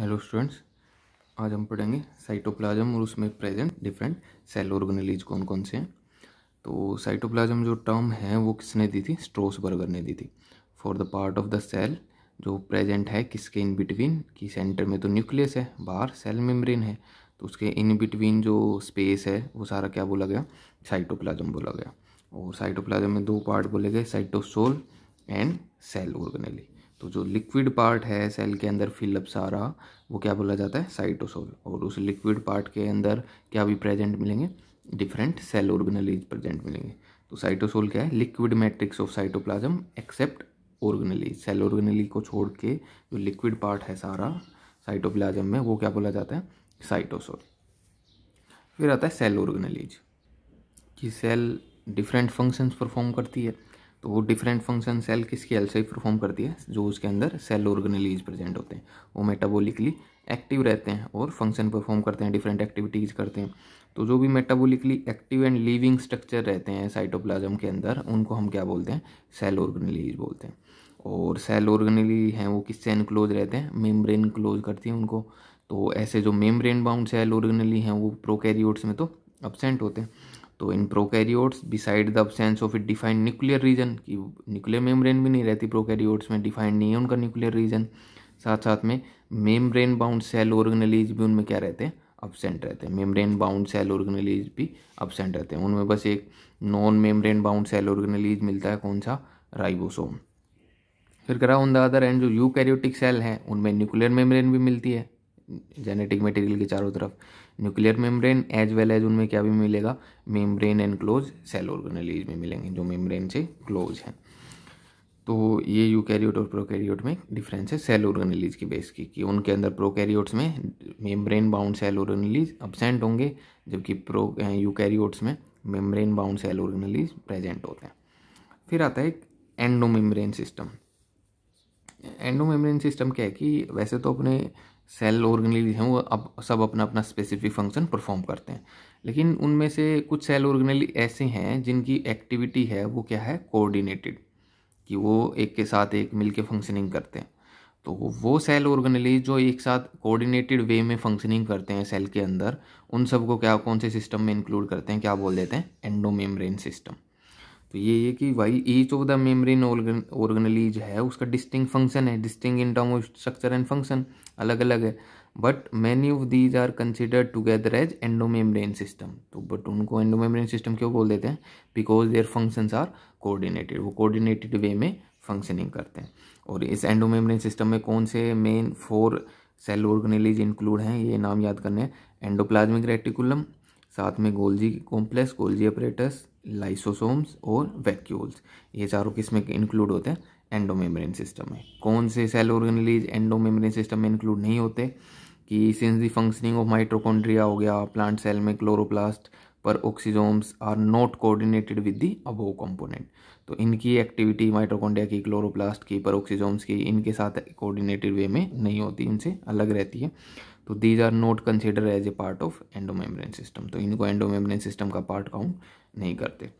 Hello students आज हम पढ़ेंगे साइटोप्लाज्म और उसमें प्रेजेंट डिफरेंट सेल ऑर्गेनलीज कौन कौन से हैं तो साइटोप्लाज्म जो टर्म है वो किसने दी थी स्ट्रोस बर्गर ने दी थी for the part of the cell जो प्रेजेंट है किसके इन बिटवीन कि सेंटर में तो न्यूक्लियस है बाहर सेल मेम्ब्रेन है तो उसके इन बिटवीन जो स्पेस है वो सारा क्या बोला गया साइटोप्लाज्म बोला गया और साइटोप्लाज्म में दो पार्ट बोले गए साइटोसोल एंड सेल ऑर्गेनली तो जो लिक्विड पार्ट है सेल के अंदर फिलअप सारा वो क्या बोला जाता है साइटोसोल और उस लिक्विड पार्ट के अंदर क्या भी प्रेजेंट मिलेंगे डिफरेंट सेल ऑर्गेनलीज प्रेजेंट मिलेंगे तो साइटोसोल क्या है liquid matrix of cytoplasm except organelle cell organelle को छोड़ के जो लिक्विड पार्ट है सारा साइटोप्लाज्म में वो क्या बोला जाता है साइटोसोल फिर आता है सेल ऑर्गेनलीज कि सेल डिफरेंट फंक्शंस परफॉर्म करती है तो वो डिफरेंट फंक्शन सेल किसकी हेल्प से परफॉर्म करती है जो उसके अंदर सेल ऑर्गेनलीज प्रेजेंट होते हैं वो मेटाबॉलिकली एक्टिव रहते हैं और फंक्शन परफॉर्म करते हैं डिफरेंट एक्टिविटीज़ करते हैं तो जो भी metabolically active and living structure रहते हैं साइटोप्लाज्म के अंदर उनको हम क्या बोलते हैं सेल ऑर्गेनलीज बोलते हैं और सेल ऑर्गेनली हैं वो किससे इनक्लोज रहते हैं मेम्ब्रेन क्लोज करती है उनको तो ऐसे जो मेम्ब्रेन बाउंड सेल ऑर्गेनली हैं वो प्रोकैरियोट्स में तो एबसेंट होते हैं तो इन prokaryotes beside the absence of it defined nuclear region कि न्यूक्लियर मेम्ब्रेन भी नहीं रहती प्रोकैरियोट्स में डिफाइंड नहीं है उनका न्यूक्लियर रीजन साथ साथ में मेम्ब्रेन बाउंड सेल ऑर्गेनलीज भी उनमें क्या रहते हैं अपसेंट रहते हैं मेम्ब्रेन बाउंड सेल ऑर्गेनलीज भी अपसेंट रहते हैं उनमें बस एक non membrane bound cell organelles मिलता है कौन सा राइबोसोम फिर करा ऑन द अदर एंड जो यूकैरियोटिक सेल हैं उनमें न्यूक्लियर मेम्ब्रेन भी मिलती है जेनेटिक मटेरियल के चारों तरफ nuclear membrane as well as उनमें क्या भी मिलेगा membrane enclosed cell organelles में मिलेंगे जो मेम्ब्रेन से क्लोज हैं तो ये यूकैरियोट और प्रोकैरियोट में डिफरेंस है सेल ऑर्गेनलीज की बेस की कि उनके अंदर प्रोकैरियोट्स में membrane bound cell organelles absent होंगे जबकि प्रो यूकैरियोट्स में membrane bound cell organelles present होते हैं फिर आता है एक एंडोमेम्ब्रेन सिस्टम एंडोमेम्ब्रेन सिस्टम क्या है कि वैसे तो अपने सेल ऑर्गेनेलिज हैं वो अब सब अपना अपना स्पेसिफिक फंक्शन परफॉर्म करते हैं लेकिन उनमें से कुछ सेल ऑर्गेनेली ऐसे हैं जिनकी एक्टिविटी है वो क्या है कोऑर्डिनेटेड कि वो एक के साथ एक मिल के फंक्शनिंग करते हैं तो वो सेल ऑर्गेनलीज जो एक साथ कोऑर्डिनेटेड वे में फंक्शनिंग करते हैं सेल के अंदर उन सब को क्या कौन से सिस्टम में इंक्लूड करते हैं क्या बोल देते हैं एंडोमेम्ब्रेन सिस्टम तो ये है कि भाई each of the membrane organelles है उसका डिस्टिंग फंक्शन है distinct in term of structure and function अलग अलग है but many of these are considered together as endomembrane system तो बट उनको एंडोमेम्ब्रेन सिस्टम क्यों बोल देते हैं because their functions are coordinated वो कोऑर्डिनेटेड वे में फंक्शनिंग करते हैं और इस एंडोमेम्ब्रेन सिस्टम में कौन से main four cell organelles include हैं ये नाम याद करने हैं एंडोप्लाज्मिक रेटिकुलम साथ में Golgi complex Golgi apparatus lysosomes और वैक्यूल्स ये चारों में इंक्लूड होते हैं एंडोमेम्ब्रेन सिस्टम है कौन से सेल ऑर्गेनलीज एंडोमेम्ब्रेन सिस्टम में इंक्लूड नहीं होते कि since the functioning of mitochondria हो गया प्लांट सेल में chloroplast peroxisomes are not coordinated with the above component तो इनकी एक्टिविटी माइट्रोकॉन्ड्रिया की क्लोरोप्लास्ट की पर ऑक्सीजोम्स की इनके साथ कोऑर्डिनेटेड वे में नहीं होती इनसे अलग रहती है तो these are not consider as a part of endomembrane system तो इनको एंडोमेम्ब्रेन सिस्टम का पार्ट काउंट नहीं करते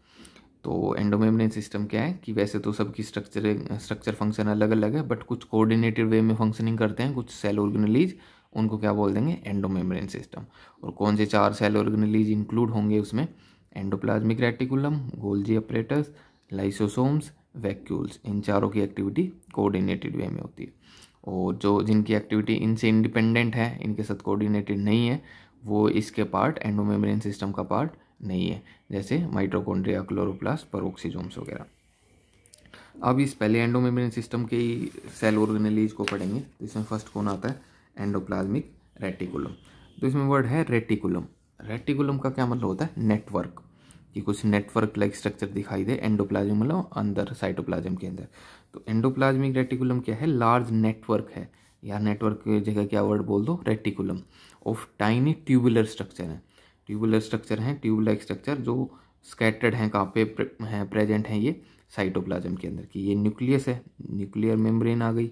तो एंडोमेम्ब्रेन सिस्टम क्या है कि वैसे तो सबकी स्ट्रक्चर स्ट्रक्चर फंक्शन अलग अलग है बट कुछ कोऑर्डिनेटेड वे में फंक्शनिंग करते हैं कुछ सेल ऑर्गेनलीज उनको क्या बोल देंगे एंडोमेमब्रेन सिस्टम और कौन से चार सेल ऑर्गेनलीज इंक्लूड होंगे उसमें endoplasmic reticulum Golgi apparatus lysosomes vacuoles इन चारों की एक्टिविटी कोऑर्डिनेटेड वे में होती है और जो जिनकी एक्टिविटी इनसे इंडिपेंडेंट है इनके साथ कोऑर्डिनेटेड नहीं है वो इसके पार्ट एंडोमेमब्रेन सिस्टम का पार्ट नहीं है जैसे माइट्रोकोन्ड्रिया क्लोरोप्लास्ट परोक्सीजोम्स वगैरह अब इस पहले एंडोमेम्ब्रेन सिस्टम के ही सेल ऑर्गेनलीज को पढ़ेंगे तो इसमें फर्स्ट कौन आता है एंडोप्लाज्मिक रेटिकुलम तो इसमें वर्ड है रेटिकुलम रेटिकुलम का क्या मतलब होता है नेटवर्क कि कुछ नेटवर्क लाइक स्ट्रक्चर दिखाई दे एंडोप्लाज्म मतलब अंदर साइटोप्लाज्म के अंदर तो एंडोप्लाज्मिक रेटिकुलम क्या है लार्ज नेटवर्क है या नेटवर्क की जगह क्या वर्ड बोल दो reticulum of tiny tubular structure है ट्यूबुलर स्ट्रक्चर हैं ट्यूबुलर स्ट्रक्चर जो स्कैटर्ड हैं कहाँ पे हैं प्रेजेंट हैं ये साइटोप्लाज्म के अंदर की ये न्यूक्लियस है न्यूक्लियर मेम्ब्रेन आ गई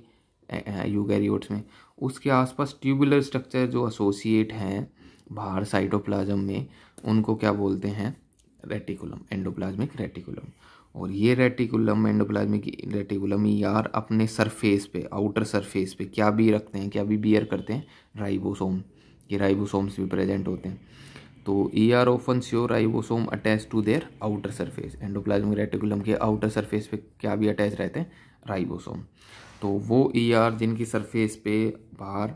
यूगैरियोट्स में उसके आसपास ट्यूबुलर स्ट्रक्चर जो एसोसिएट हैं बाहर साइटोप्लाज्म में उनको क्या बोलते हैं रेटिकुलम एंडोप्लाज्मिक रेटिकुलम और ये रेटिकुलम एंडोप्लाज्मिक रेटिकुलम यार अपने सरफेस पे आउटर सरफेस पे क्या भी रखते हैं क्या भी बियर करते हैं राइबोसोम ये राइबोसोम्स भी प्रेजेंट होते हैं तो E R often show ribosome attach to their outer surface endoplasmic reticulum के आउटर सरफेस पे क्या भी अटैच रहते हैं राइबोसोम तो वो ई e आर जिनकी सरफेस पे बाहर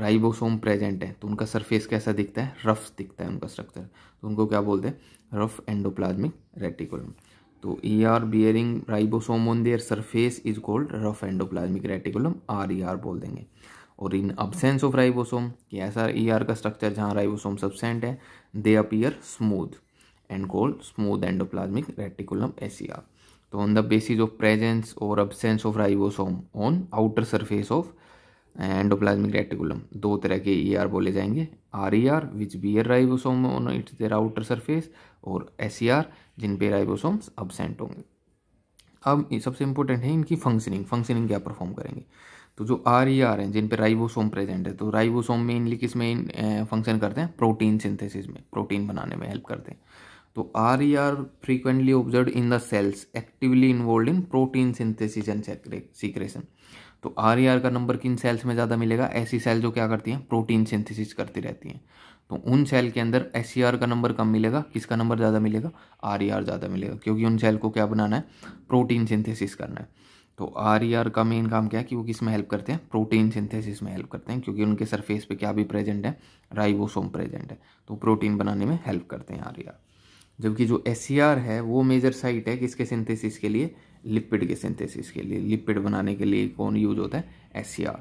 राइबोसोम प्रेजेंट है तो उनका सरफेस कैसा दिखता है रफ दिखता है उनका स्ट्रक्चर तो उनको क्या बोलते हैं रफ एंडोप्लाज्मिक रेटिकुलम तो E R bearing ribosome on their surface is called rough endoplasmic reticulum R E R बोल देंगे और इन अबसेंस ऑफ राइबोसोम कि ऐसा ई e आर का स्ट्रक्चर जहाँ राइबोसोम सबसेंट है they appear smooth and called smooth endoplasmic reticulum R तो on the basis of presence और absence of ribosome on outer surface of endoplasmic reticulum दो तरह के ई e आर बोले जाएंगे are E R which bear ribosome on its their outer surface और S E R जिन पे ribosomes absent होंगे अब सबसे इंपॉर्टेंट है इनकी फंक्शनिंग फंक्शनिंग क्या परफॉर्म करेंगे तो जो आर ई आर हैं जिन पे राइबोसोम प्रेजेंट है तो राइबोसोम मेनली किस में फंक्शन करते हैं प्रोटीन सिंथेसिस में प्रोटीन बनाने में हेल्प करते हैं तो R E R frequently observe in the cells actively involve in protein synthesis and secretion तो आर ई आर का नंबर किन सेल्स में ज़्यादा मिलेगा ऐसी सेल जो क्या करती हैं प्रोटीन सिंथेसिस करती रहती हैं तो उन सेल के अंदर एस सी आर का नंबर कम मिलेगा किसका नंबर ज़्यादा मिलेगा आर ई e आर ज़्यादा मिलेगा क्योंकि उन सेल को क्या बनाना है प्रोटीन सिंथेसिस करना है तो आर ई आर का मेन काम क्या है कि वो किस में हेल्प करते हैं प्रोटीन सिंथेसिस में हेल्प करते हैं क्योंकि उनके सरफेस पे क्या भी प्रेजेंट है राइबोसोम प्रेजेंट है तो प्रोटीन बनाने में हेल्प करते हैं आर ई आर जबकि जो एस सी आर है वो मेजर साइट है किसके सिंथेसिस के लिए लिपिड के सिंथेसिस के लिए लिपिड बनाने के लिए कौन यूज होता है एस सी आर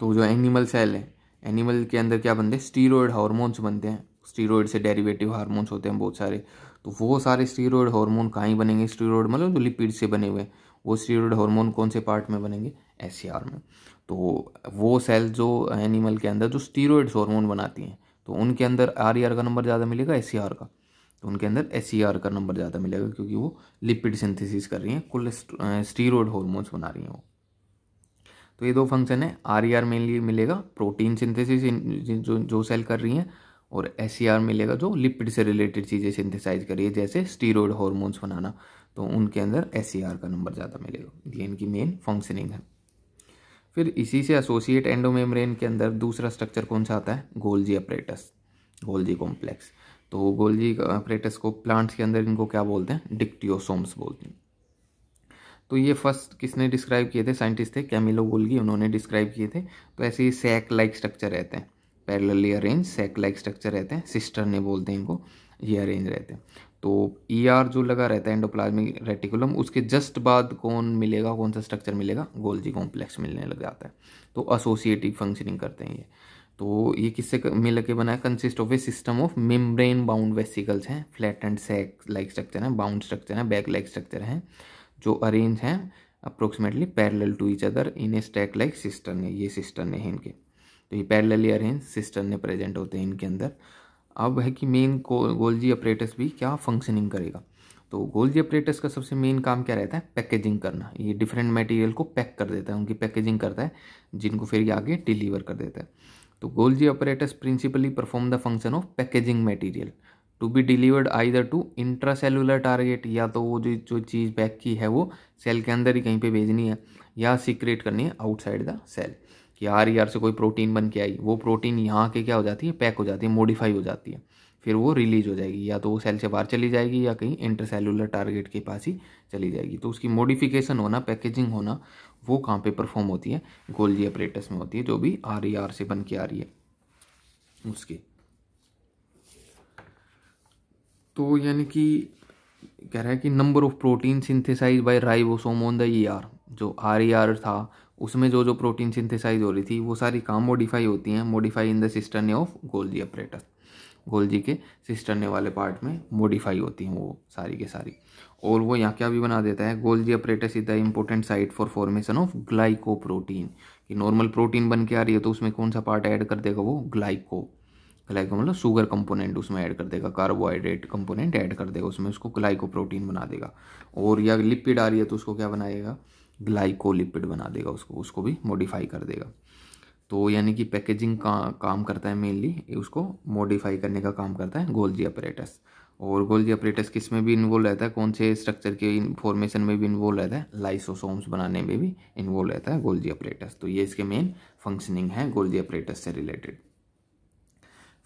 तो जो एनिमल सेल है एनिमल के अंदर क्या बनते हैं स्टीरोयड हार्मोन्स बनते हैं स्टीरोयड से डेरिवेटिव हार्मोन्स होते हैं बहुत सारे तो वो सारे स्टीरोयड हार्मोन कहाँ बनेंगे स्टीरोयड मतलब जो लिपिड से बने हुए हैं वो स्टीरोड हार्मोन कौन से पार्ट में बनेंगे एस में तो वो सेल्स जो एनिमल के अंदर जो स्टीरोड्स हार्मोन बनाती हैं तो उनके अंदर आर e का नंबर ज़्यादा मिलेगा एस e का तो उनके अंदर एस e का नंबर ज़्यादा मिलेगा क्योंकि वो लिपिड सिंथेसिस कर रही हैं कुल स्टीरोड हॉर्मोन्स बना रही हैं वो तो ये दो फंक्शन है आर ई आर मेनली मिलेगा प्रोटीन सिंथेसिस जो जो सेल कर रही हैं और एस मिलेगा जो लिपिड से रिलेटेड चीज़ें सिंथेसाइज है जैसे स्टीरोड हॉर्मोन्स बनाना तो उनके अंदर एस e का नंबर ज़्यादा मिलेगा ये इनकी मेन फंक्शनिंग है फिर इसी से एसोसिएट एंडोमेम्ब्रेन के अंदर दूसरा स्ट्रक्चर कौन सा आता है गोल्जी अपरेटस गोल्जी कॉम्प्लेक्स तो गोल्जी अपरेटस को प्लांट्स के अंदर इनको क्या बोलते हैं डिक्टियोसोम्स बोलते हैं तो ये फर्स्ट किसने डिस्क्राइब किए थे साइंटिस्ट थे कैमिलो गोल्गी उन्होंने डिस्क्राइब किए थे तो ऐसे ही सैक लाइक स्ट्रक्चर रहते हैं parallelly arrange sac like structure रहते हैं सिस्टर ने बोलते हैं इनको ये अरेंज रहते हैं तो ई e ER जो लगा रहता है एंडोप्लाज्मिक रेटिकुलम उसके जस्ट बाद कौन मिलेगा कौन सा स्ट्रक्चर मिलेगा गोल्जी कॉम्प्लेक्स मिलने लग जाता है तो एसोसिएटिव फंक्शनिंग करते हैं ये तो ये किससे मिल के बनाया consist of a system of membrane bound vesicles हैं flat and sac like structure हैं बाउंड स्ट्रक्चर हैं बैक लाइक स्ट्रक्चर हैं जो अरेंज हैं approximately parallel to each other in a stack like cisternae ये सिस्टर ने है इनके तो ये parallelly arrange cisternae present होते हैं इनके अंदर अब है कि मेन गोल्जी अप्रेटस भी क्या फंक्शनिंग करेगा तो गोल्जी अप्रेटस का सबसे मेन काम क्या रहता है पैकेजिंग करना ये डिफरेंट मटेरियल को पैक कर देता है उनकी पैकेजिंग करता है जिनको फिर ये आगे डिलीवर कर देता है तो Golgi apparatus principally perform the function of packaging material to be delivered either to intracellular target या तो वो जो जो चीज़ पैक की है वो सेल के अंदर ही कहीं पे भेजनी है या सीक्रेट करनी है आउटसाइड द सेल कि आर ई आर से कोई प्रोटीन बन के आई वो प्रोटीन यहाँ के क्या हो जाती है पैक हो जाती है मॉडिफाई हो जाती है फिर वो रिलीज हो जाएगी या तो वो सेल से बाहर चली जाएगी या कहीं इंटरसेलुलर टारगेट के पास ही चली जाएगी तो उसकी मॉडिफिकेशन होना पैकेजिंग होना वो कहाँ पे परफॉर्म होती है गोल्जी अपरेटस में होती है जो भी आर ई आर से बन के आ रही है उसके तो यानी कि कह रहा है कि number of protein synthesize by ribosome on the E R जो आर ई आर था उसमें जो जो प्रोटीन सिंथेसाइज हो रही थी वो सारी काम मॉडिफाई होती हैं modify in the cisternae of Golgi apparatus Golgi के सिस्टरने वाले पार्ट में मॉडिफाई होती हैं वो सारी के सारी और वो यहाँ क्या भी बना देता है Golgi apparatus is the important site for formation of glycoprotein कि नॉर्मल प्रोटीन बन के आ रही है तो उसमें कौन सा पार्ट ऐड कर देगा वो ग्लाइको ग्लाइको मतलब शुगर कंपोनेंट उसमें ऐड कर देगा कार्बोहाइड्रेट कंपोनेंट ऐड कर देगा उसमें उसको ग्लाइको प्रोटीन बना देगा और या लिपिड आ रही है तो उसको क्या बनाएगा ग्लाइकोलिपिड बना देगा उसको उसको भी मॉडिफाई कर देगा तो यानी कि पैकेजिंग का काम करता है मेनली उसको मॉडिफाई करने का काम करता है गोल्जी अपरेटस और गोल्जी अपरेटस किस में भी इन्वॉल्व रहता है कौन से स्ट्रक्चर के फॉर्मेशन में भी इन्वॉल्व रहता है लाइसोसोम्स बनाने में भी इन्वॉल्व रहता है गोल्जी अपरेटस तो ये इसके मेन फंक्शनिंग है गोल्जी अपरेटस से रिलेटेड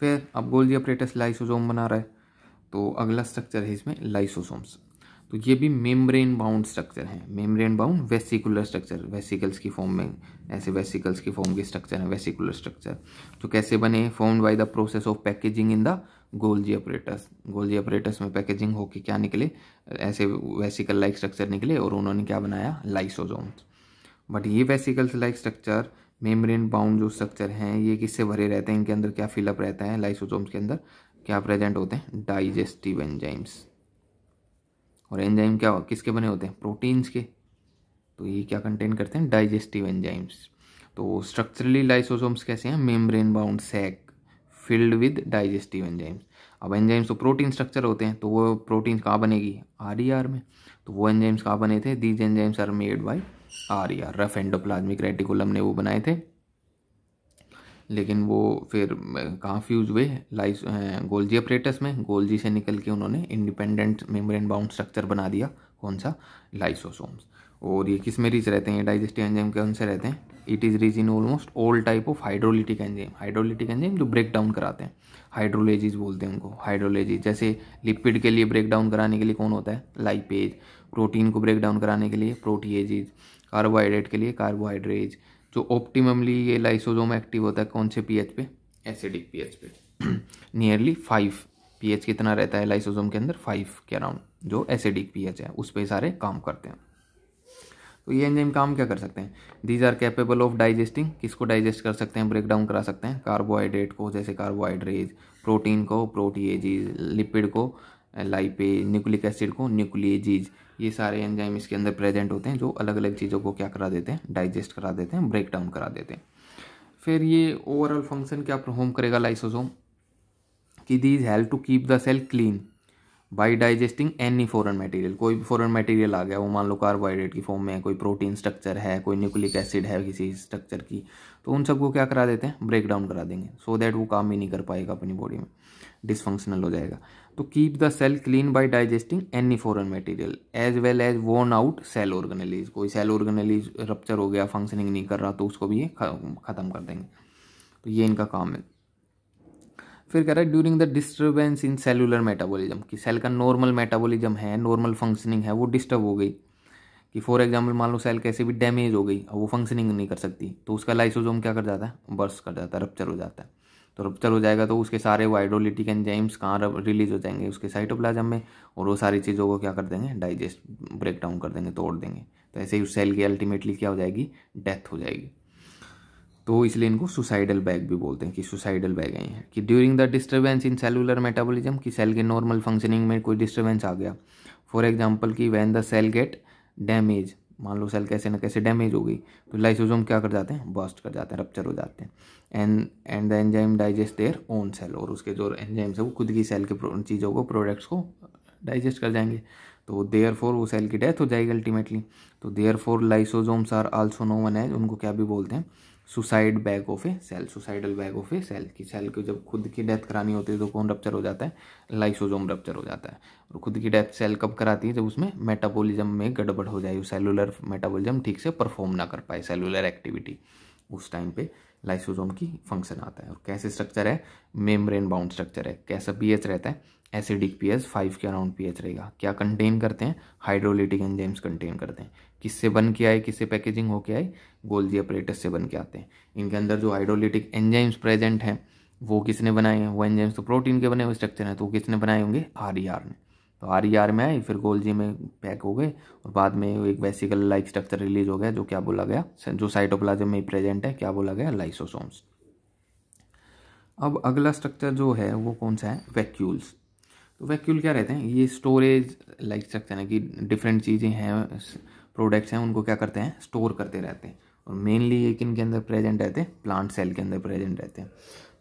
फिर अब गोल्जी अपरेटस लाइसोसोम बना रहा है तो अगला स्ट्रक्चर है इसमें लाइसोसोम्स तो ये भी मेम्ब्रेन बाउंड स्ट्रक्चर है membrane bound vesicular structure vesicles की फॉर्म में ऐसे वेसिकल्स की फॉर्म के स्ट्रक्चर हैं वेसिकुलर स्ट्रक्चर तो कैसे बने form by the process of packaging in the Golgi apparatus Golgi apparatus में पैकेजिंग होके क्या निकले ऐसे वेसिकल लाइक स्ट्रक्चर निकले और उन्होंने क्या बनाया लाइसोजोम्स बट ये vesicles like structure membrane bound जो स्ट्रक्चर हैं ये किससे भरे रहते हैं इनके अंदर क्या फिलअप रहता है लाइसोजोम्स के अंदर क्या प्रेजेंट होते हैं डाइजेस्टिव एंजाइम्स और एंजाइम क्या हुआ? किसके बने होते हैं प्रोटीन्स के तो ये क्या कंटेन करते हैं डाइजेस्टिव एंजाइम्स तो स्ट्रक्चरली लाइसोसोम्स कैसे हैं membrane bound sac filled with digestive enzymes अब एंजाइम्स तो प्रोटीन स्ट्रक्चर होते हैं तो वो प्रोटीन कहाँ बनेगी आर ई आर में तो वो एंजाइम्स कहाँ बने थे these enzymes are made by R E R rough endoplasmic reticulum ने वो बनाए थे लेकिन वो फिर कहाँ फ्यूज हुए लाइस गोल्जी अपरेटस में गोल्जी से निकल के उन्होंने इंडिपेंडेंट मेम्ब्रेन बाउंड स्ट्रक्चर बना दिया कौन सा लाइसोसोम्स और ये किस में रिच रहते हैं डाइजेस्टिव एंजाइम कौन से रहते हैं it is rich in almost all type of hydrolytic enzyme hydrolytic enzyme जो ब्रेक डाउन कराते हैं हाइड्रोलेजीज बोलते हैं उनको हाइड्रोलेजीज जैसे लिपिड के लिए ब्रेक डाउन कराने के लिए कौन होता है लाइपेज प्रोटीन को ब्रेक डाउन कराने के लिए प्रोटीएजीज कार्बोहाइड्रेट के लिए कार्बोहाइड्रेज जो ऑप्टिममली ये लाइसोजोम एक्टिव होता है कौन से पीएच पे एसिडिक पीएच पे नियरली फाइव पीएच कितना रहता है लाइसोजोम के अंदर फाइव के अराउंड जो एसिडिक पीएच है उस पर सारे काम करते हैं तो ये एंजाइम काम क्या कर सकते हैं these are capable of digesting किसको डाइजेस्ट कर सकते हैं ब्रेक डाउन करा सकते हैं कार्बोहाइड्रेट को जैसे कार्बोहाइड्रेट प्रोटीन को प्रोटीएजीज लिपिड को लाइपे न्यूक्लिक एसिड को न्यूक्लिएजीज ये सारे एंजाइम इसके अंदर प्रेजेंट होते हैं जो अलग अलग चीज़ों को क्या करा देते हैं डाइजेस्ट करा देते हैं ब्रेक डाउन करा देते हैं फिर ये ओवरऑल फंक्शन क्या परफॉर्म करेगा लाइसोसोम कि these help to keep the cell clean by digesting any foreign material कोई भी फॉरन मटेरियल आ गया वो मान लो कार्बोहाइड्रेट की फॉर्म में है कोई प्रोटीन स्ट्रक्चर है कोई न्यूक्लिक एसिड है किसी स्ट्रक्चर की तो उन सबको क्या करा देते हैं ब्रेक डाउन करा देंगे सो so दैट वो काम ही नहीं कर पाएगा अपनी बॉडी में डिसफंक्शनल हो जाएगा तो keep the cell clean by digesting any foreign material as well as worn out cell organelles कोई सेल ऑर्गेनलीज रप्चर हो गया फंक्शनिंग नहीं कर रहा तो उसको भी ये ख़त्म कर देंगे तो ये इनका काम है फिर कह रहा है during the disturbance in cellular metabolism कि सेल का नॉर्मल मेटाबॉलिज्म है नॉर्मल फंक्शनिंग है वो डिस्टर्ब हो गई कि फॉर एग्जाम्पल मान लो सेल कैसे भी डैमेज हो गई और वो फंक्शनिंग नहीं कर सकती तो उसका लाइसोजोम क्या कर जाता है बर्स कर जाता है रप्चर हो जाता है तो रप्चर हो जाएगा तो उसके सारे वो हाइड्रोलिटिक एंजाइम्स कहाँ रिलीज हो जाएंगे उसके साइटोप्लाज्म में और वो सारी चीज़ों को क्या कर देंगे डाइजेस्ट ब्रेक डाउन कर देंगे तोड़ देंगे तो ऐसे ही उस सेल की अल्टीमेटली क्या हो जाएगी डेथ हो जाएगी तो इसलिए इनको सुसाइडल बैग भी बोलते हैं कि सुसाइडल बैग हैं कि during the disturbance in cellular metabolism कि सेल के नॉर्मल फंक्शनिंग में कोई डिस्टर्बेंस आ गया फॉर एग्जाम्पल कि when the cell get damage मान लो सेल कैसे ना कैसे डैमेज हो गई तो लाइसोजोम क्या कर जाते हैं बस्ट कर जाते हैं रप्चर हो जाते हैं and and the enzyme digest their own cell और उसके जो एंजाइम्स है वो खुद की सेल के चीज़ों को प्रोडक्ट्स को डाइजेस्ट कर जाएंगे तो देयर फोर वो सेल की डेथ हो जाएगी अल्टीमेटली तो therefore lysosomes are also known है उनको क्या भी बोलते हैं suicide bag of a cell suicidal bag of a cell की सेल को जब खुद की डेथ करानी होती है तो कौन रप्चर हो जाता है लाइसोजोम रप्चर हो जाता है और खुद की डेथ सेल कब कराती है जब उसमें मेटाबॉलिज्म में गड़बड़ हो जाए सेलुलर मेटाबॉलिज्म ठीक से परफॉर्म ना कर पाए सेलुलर एक्टिविटी उस टाइम पे लाइसोजोम की फंक्शन आता है और कैसे स्ट्रक्चर है मेम्ब्रेन बाउंड स्ट्रक्चर है कैसा पीएच रहता है एसिडिक पीएच फाइव के अराउंड पीएच रहेगा क्या कंटेन करते हैं हाइड्रोलिटिक एंजाइम्स कंटेन करते हैं किससे बन के आए किससे पैकेजिंग होके आए गोल्जी अपरेटस से बन के आते हैं इनके अंदर जो हाइड्रोलिटिक एंजाइम्स प्रेजेंट हैं वो किसने बनाए हैं वो एंजाइम्स तो प्रोटीन के बने हुए स्ट्रक्चर हैं तो वो किसने बनाए होंगे आर आर e ने तो आर ई आर में आए फिर गोलजी में पैक हो गए और बाद में एक वेसिकल लाइक स्ट्रक्चर रिलीज हो गया जो क्या बोला गया जो साइटोप्लाज्म में प्रेजेंट है क्या बोला गया लाइसोसोम्स अब अगला स्ट्रक्चर जो है वो कौन सा है वैक्यूल्स तो वैक्यूल क्या रहते हैं ये स्टोरेज लाइक स्ट्रक्चर है कि डिफरेंट चीज़ें हैं प्रोडक्ट्स हैं उनको क्या करते हैं स्टोर करते रहते हैं और मेनली ये किन के अंदर प्रेजेंट रहते हैं प्लांट सेल के अंदर प्रेजेंट रहते हैं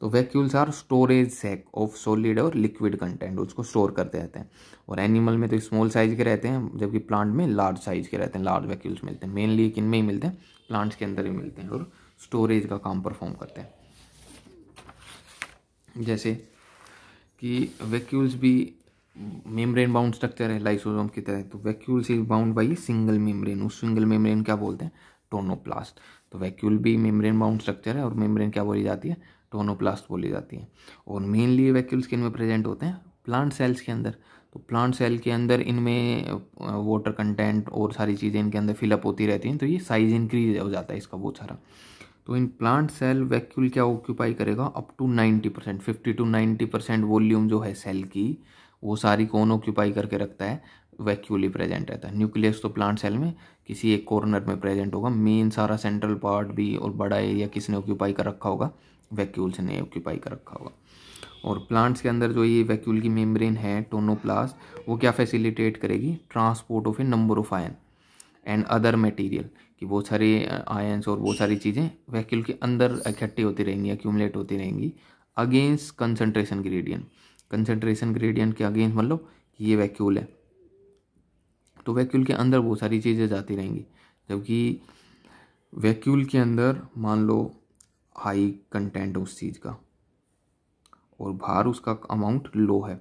तो vacuoles are storage sac of solid और लिक्विड कंटेंट उसको स्टोर करते रहते हैं और एनिमल में तो स्मॉल साइज के रहते हैं जबकि प्लांट में लार्ज साइज के रहते हैं लार्ज वैक्यूल्स मिलते हैं मेनली किन में ही मिलते हैं प्लांट्स के अंदर ही मिलते हैं और स्टोरेज का काम परफॉर्म करते हैं जैसे कि वैक्यूल्स भी मेम्ब्रेन बाउंड स्ट्रक्चर है लाइसोजोम की तरह तो vacuoles is bound by single membrane उस सिंगल मेम्ब्रेन क्या बोलते हैं टोनोप्लास्ट तो वैक्यूल भी मेम्ब्रेन बाउंड स्ट्रक्चर है और मेम्ब्रेन क्या बोली जाती है टोनोप्लास्ट बोली जाती हैं और मेनली वैक्यूल स्किन में प्रेजेंट होते हैं प्लांट सेल्स के अंदर तो प्लांट सेल के अंदर इनमें वाटर कंटेंट और सारी चीज़ें इनके अंदर फिलअप होती रहती हैं तो ये साइज़ इंक्रीज हो जाता है इसका बहुत सारा तो इन प्लांट सेल वैक्यूल क्या ऑक्यूपाई करेगा up to ninety percent fifty to ninety percent volume जो है सेल की वो सारी कौन ऑक्यूपाई करके रखता है वैक्यूल ही प्रेजेंट रहता है न्यूक्लियस तो प्लांट सेल में किसी एक कॉर्नर में प्रेजेंट होगा मेन सारा सेंट्रल पार्ट भी और बड़ा एरिया किसने ऑक्यूपाई कर रखा होगा वैक्यूल ने ऑक्यूपाई कर रखा होगा और प्लांट्स के अंदर जो ये वैक्यूल की मेम्ब्रेन है टोनोप्लास्ट वो क्या फैसिलिटेट करेगी transport of a number of ion and other material कि बहुत सारे आयन्स और बहुत सारी चीज़ें वैक्यूल के अंदर इकट्ठी होती रहेंगी एक्यूमलेट होती रहेंगी against concentration gradient concentration gradient के अगेंस्ट मतलब ये वैक्यूल है तो वैक्यूल के अंदर बहुत सारी चीज़ें जाती रहेंगी जबकि वैक्यूल के अंदर मान लो हाई कंटेंट है उस चीज़ का और बाहर उसका अमाउंट लो है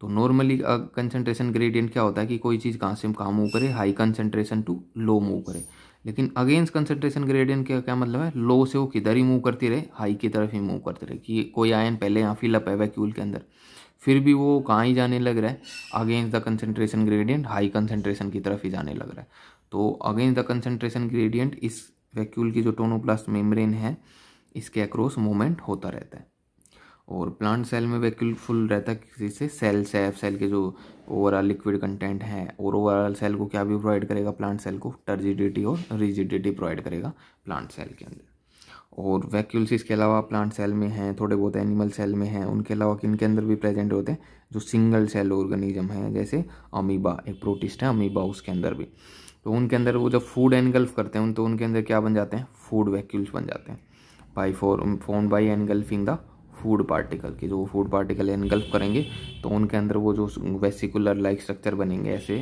तो नॉर्मली कंसनट्रेशन ग्रेडियंट क्या होता है कि कोई चीज़ कहाँ से कहाँ मूव करे high concentration to low move करे लेकिन अगेंस्ट कंसनट्रेशन ग्रेडियंट का क्या मतलब है लो से वो किधर ही मूव करती रहे हाई की तरफ ही मूव करती रहे कि कोई आयन पहले यहाँ फिलअप है वैक्यूल के अंदर फिर भी वो कहाँ ही जाने लग रहा है against the concentration gradient high concentration की तरफ ही जाने लग रहा है तो अगेंस्ट द कंसनट्रेशन ग्रेडियंट इस वैक्यूल की जो टोनोप्लास्ट मेम्ब्रेन है इसके अक्रॉस मूवमेंट होता रहता है और प्लांट सेल में वैक्यूल फुल रहता है किसी से सेल एफ सेल के जो ओवरऑल लिक्विड कंटेंट है और ओवरऑल सेल को क्या भी प्रोवाइड करेगा प्लांट सेल को टर्जिडिटी और रिजिडिटी प्रोवाइड करेगा प्लांट सेल के अंदर और वैक्यूल्स इसके अलावा प्लांट सेल में हैं थोड़े बहुत एनिमल सेल में हैं उनके अलावा किन के अंदर भी प्रेजेंट होते हैं जो सिंगल सेल ऑर्गेनिज्म है जैसे अमीबा एक प्रोटिस्ट है अमीबा उसके अंदर भी तो उनके अंदर वो जब फूड एनगल्फ करते हैं तो उनके अंदर क्या बन जाते हैं फूड वैक्यूल्स बन जाते हैं बाई फोर फोन by engulfing the food particle के जो फूड पार्टिकल एनगल्फ करेंगे तो उनके अंदर वो जो वेसिकुलर लाइक स्ट्रक्चर बनेंगे ऐसे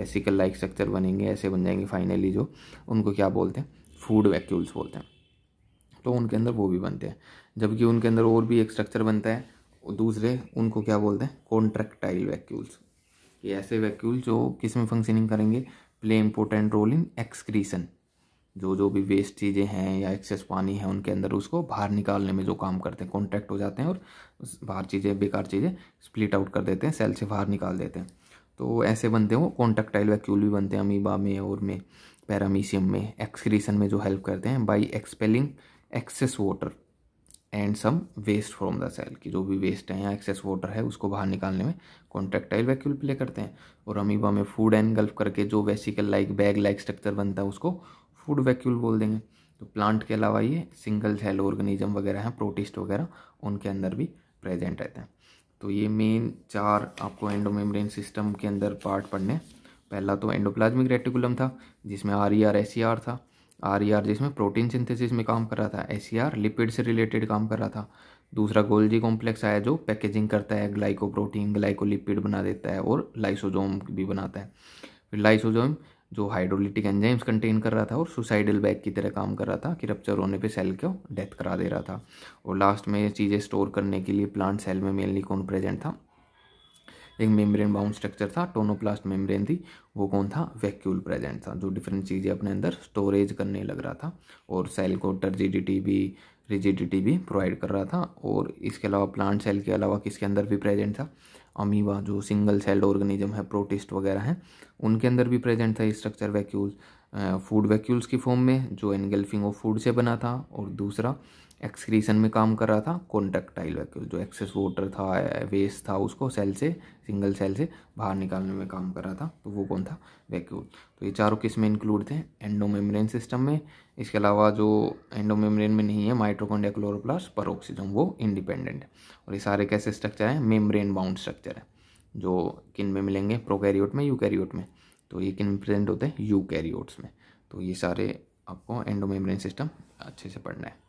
वेसिकल लाइक स्ट्रक्चर बनेंगे ऐसे बन जाएंगे फाइनली जो उनको क्या बोलते हैं फूड वैक्यूल्स बोलते हैं तो उनके अंदर वो भी बनते हैं जबकि उनके अंदर और भी एक स्ट्रक्चर बनता है दूसरे उनको क्या बोलते हैं कॉन्ट्रैक्टाइल वैक्यूल्स ये ऐसे वैक्यूल जो किस में फंक्शनिंग करेंगे play important role in excretion जो जो भी वेस्ट चीज़ें हैं या एक्सेस पानी है उनके अंदर उसको बाहर निकालने में जो काम करते हैं कॉन्टैक्ट हो जाते हैं और बाहर चीज़ें बेकार चीज़ें स्प्लिट आउट कर देते हैं सेल से बाहर निकाल देते हैं तो ऐसे बनते हैं वो कॉन्टैक्टाइल वैक्यूल भी बनते हैं अमीबा में और में पैरामीशियम में एक्सक्रीशन में जो हेल्प करते हैं by expelling excess water and some waste from the cell की जो भी वेस्ट है या एक्सेस वाटर है उसको बाहर निकालने में कॉन्ट्रेक्टाइल वैक्यूल प्ले करते हैं और अमीबा में फूड एंड गल्फ करके जो vesicle like bag like structure बनता है उसको फूड वैक्यूल बोल देंगे तो प्लांट के अलावा ये सिंगल सेल ऑर्गेनिज्म वगैरह हैं प्रोटिस्ट वगैरह उनके अंदर भी प्रेजेंट रहते हैं तो ये मेन चार आपको एंडोमेम्ब्रेन सिस्टम के अंदर पार्ट पढ़ने पहला तो एंडोप्लाज्मिक रेटिकुलम था जिसमें R E R S C R था आर ई आर जिसमें प्रोटीन सिंथेसिस में काम कर रहा था एस सी आर लिपिड से रिलेटेड काम कर रहा था दूसरा गोल्जी कॉम्प्लेक्स आया जो पैकेजिंग करता है ग्लाइको प्रोटीन ग्लाइकोलिपिड बना देता है और लाइसोजोम भी बनाता है फिर लाइसोजोम जो हाइड्रोलिटिक एंजाइम्स कंटेन कर रहा था और सुसाइडल बैग की तरह काम कर रहा था कि रप्चर होने पे सेल को डेथ करा दे रहा था और लास्ट में चीज़ें स्टोर करने के लिए प्लांट सेल में मेनली कौन प्रेजेंट था एक मेम्ब्रेन बाउंड स्ट्रक्चर था टोनोप्लास्ट मेम्ब्रेन थी वो कौन था वैक्यूल प्रेजेंट था जो डिफरेंट चीज़ें अपने अंदर स्टोरेज करने लग रहा था और सेल को टर्जिडिटी भी रिजिडिटी भी प्रोवाइड कर रहा था और इसके अलावा प्लांट सेल के अलावा किसके अंदर भी प्रेजेंट था अमीबा जो सिंगल सेल्ड ऑर्गेनिज्म है प्रोटिस्ट वगैरह हैं उनके अंदर भी प्रेजेंट था स्ट्रक्चर वैक्यूल्स फूड वैक्यूल्स की फॉर्म में जो एनगल्फिंग ऑफ फूड से बना था और दूसरा एक्सक्रीशन में काम कर रहा था कॉन्टेक्टाइल वैक्यूल जो एक्सेस वाटर था वेस्ट था उसको सेल से सिंगल सेल से बाहर निकालने में काम कर रहा था तो वो कौन था वैक्यूल तो ये चारों किस में इंक्लूड थे एंडोमेम्ब्रेन सिस्टम में इसके अलावा जो एंडोमेम्ब्रेन में नहीं है माइट्रोकॉन्डिया क्लोरोप्लास्ट परोक्सीजम वो इंडिपेंडेंट है और ये सारे कैसे स्ट्रक्चर हैं मेम्ब्रेन बाउंड स्ट्रक्चर है जो किन में मिलेंगे प्रोकैरियोट में यूकैरियोट में तो ये किन में प्रेजेंट होते हैं यूकैरियोट्स में तो ये सारे आपको एंडोमेम्ब्रेन सिस्टम अच्छे से पढ़ना है